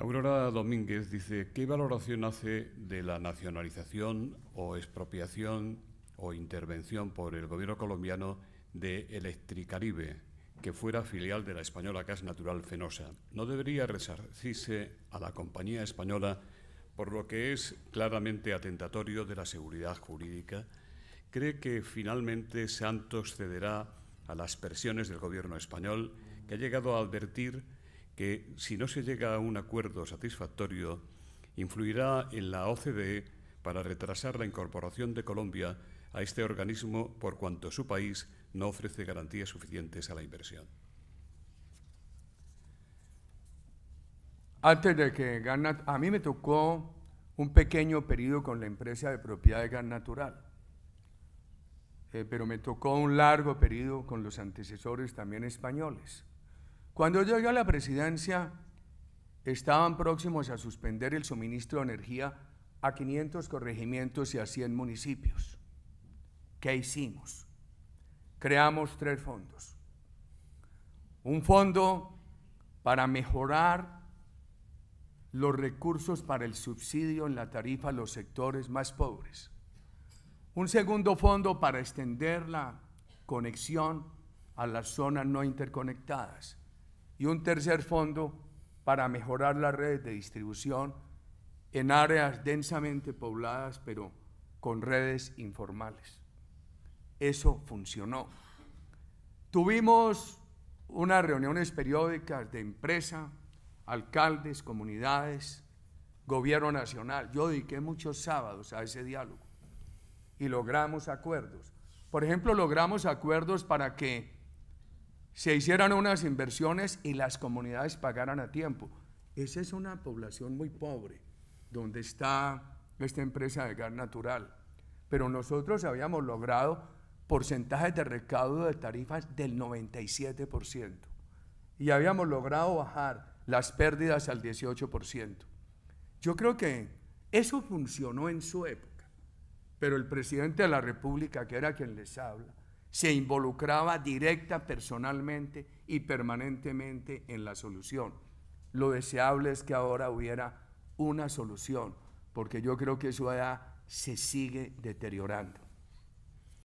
Aurora Domínguez dice, ¿qué valoración hace de la nacionalización o expropiación o intervención por el gobierno colombiano de Electricaribe, que fuera filial de la española Gas Natural Fenosa? ¿No debería resarcirse a la compañía española por lo que es claramente atentatorio de la seguridad jurídica? ¿Cree que finalmente Santos cederá a las presiones del gobierno español, que ha llegado a advertir que si no se llega a un acuerdo satisfactorio, influirá en la OCDE para retrasar la incorporación de Colombia a este organismo por cuanto su país no ofrece garantías suficientes a la inversión. Antes de que a mí me tocó un pequeño periodo con la empresa de propiedad de gas natural, eh, pero me tocó un largo periodo con los antecesores también españoles. Cuando yo llegué a la presidencia, estaban próximos a suspender el suministro de energía a 500 corregimientos y a 100 municipios. ¿Qué hicimos? Creamos tres fondos. Un fondo para mejorar los recursos para el subsidio en la tarifa a los sectores más pobres. Un segundo fondo para extender la conexión a las zonas no interconectadas y un tercer fondo para mejorar las redes de distribución en áreas densamente pobladas, pero con redes informales. Eso funcionó. Tuvimos unas reuniones periódicas de empresa, alcaldes, comunidades, gobierno nacional. Yo dediqué muchos sábados a ese diálogo y logramos acuerdos. Por ejemplo, logramos acuerdos para que se hicieran unas inversiones y las comunidades pagaran a tiempo. Esa es una población muy pobre, donde está esta empresa de gas natural. Pero nosotros habíamos logrado porcentajes de recaudo de tarifas del 97% y habíamos logrado bajar las pérdidas al 18%. Yo creo que eso funcionó en su época, pero el presidente de la República, que era quien les habla, se involucraba directa, personalmente y permanentemente en la solución. Lo deseable es que ahora hubiera una solución, porque yo creo que eso edad se sigue deteriorando.